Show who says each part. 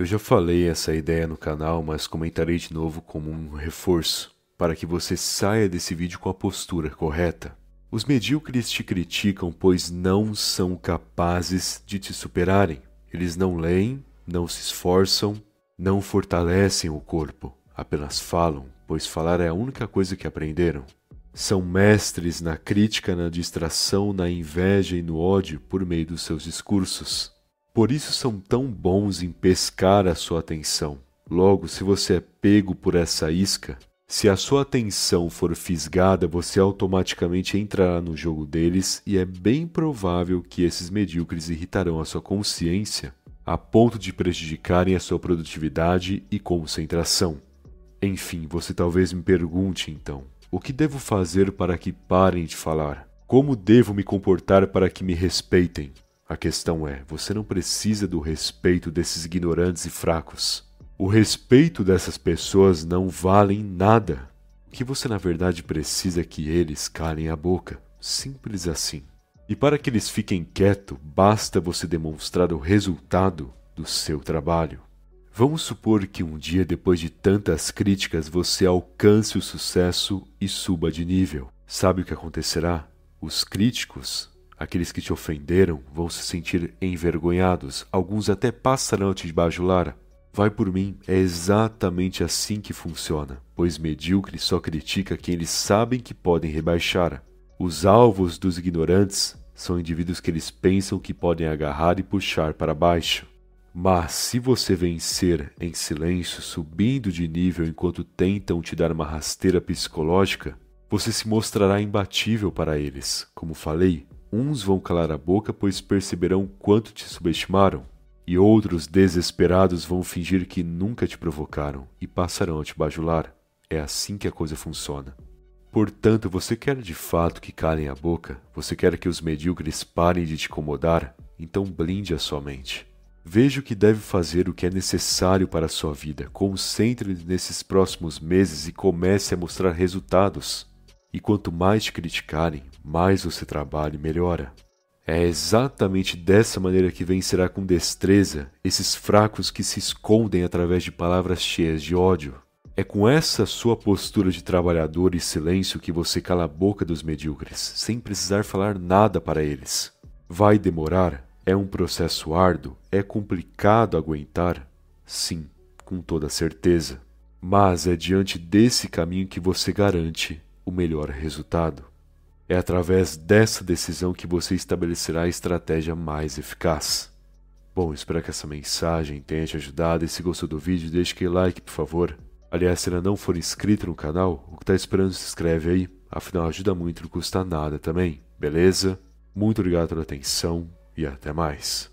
Speaker 1: Eu já falei essa ideia no canal, mas comentarei de novo como um reforço, para que você saia desse vídeo com a postura correta. Os medíocres te criticam pois não são capazes de te superarem. Eles não leem, não se esforçam, não fortalecem o corpo, apenas falam, pois falar é a única coisa que aprenderam. São mestres na crítica, na distração, na inveja e no ódio por meio dos seus discursos. Por isso são tão bons em pescar a sua atenção. Logo, se você é pego por essa isca, se a sua atenção for fisgada, você automaticamente entrará no jogo deles e é bem provável que esses medíocres irritarão a sua consciência a ponto de prejudicarem a sua produtividade e concentração. Enfim, você talvez me pergunte então: o que devo fazer para que parem de falar? Como devo me comportar para que me respeitem? A questão é: você não precisa do respeito desses ignorantes e fracos. O respeito dessas pessoas não vale em nada. O que você na verdade precisa é que eles calem a boca. Simples assim. E para que eles fiquem quietos, basta você demonstrar o resultado do seu trabalho. Vamos supor que um dia, depois de tantas críticas, você alcance o sucesso e suba de nível. Sabe o que acontecerá? Os críticos Aqueles que te ofenderam vão se sentir envergonhados, alguns até passarão a te bajular. Vai por mim, é exatamente assim que funciona, pois medíocre só critica quem eles sabem que podem rebaixar. Os alvos dos ignorantes são indivíduos que eles pensam que podem agarrar e puxar para baixo. Mas se você vencer em silêncio, subindo de nível enquanto tentam te dar uma rasteira psicológica, você se mostrará imbatível para eles. Como falei, Uns vão calar a boca, pois perceberão quanto te subestimaram, e outros desesperados vão fingir que nunca te provocaram e passarão a te bajular. É assim que a coisa funciona. Portanto, você quer de fato que calem a boca? Você quer que os medíocres parem de te incomodar? Então blinde a sua mente. Veja o que deve fazer, o que é necessário para a sua vida. Concentre-se nesses próximos meses e comece a mostrar resultados. E quanto mais te criticarem, mais você trabalha e melhora. É exatamente dessa maneira que vencerá com destreza esses fracos que se escondem através de palavras cheias de ódio. É com essa sua postura de trabalhador e silêncio que você cala a boca dos medíocres, sem precisar falar nada para eles. Vai demorar, é um processo árduo, é complicado aguentar? Sim, com toda certeza. Mas é diante desse caminho que você garante o melhor resultado. É através dessa decisão que você estabelecerá a estratégia mais eficaz. Bom, espero que essa mensagem tenha te ajudado e se gostou do vídeo, deixe aquele like, por favor. Aliás, se ainda não for inscrito no canal, o que está esperando se inscreve aí, afinal ajuda muito e não custa nada também, beleza? Muito obrigado pela atenção e até mais.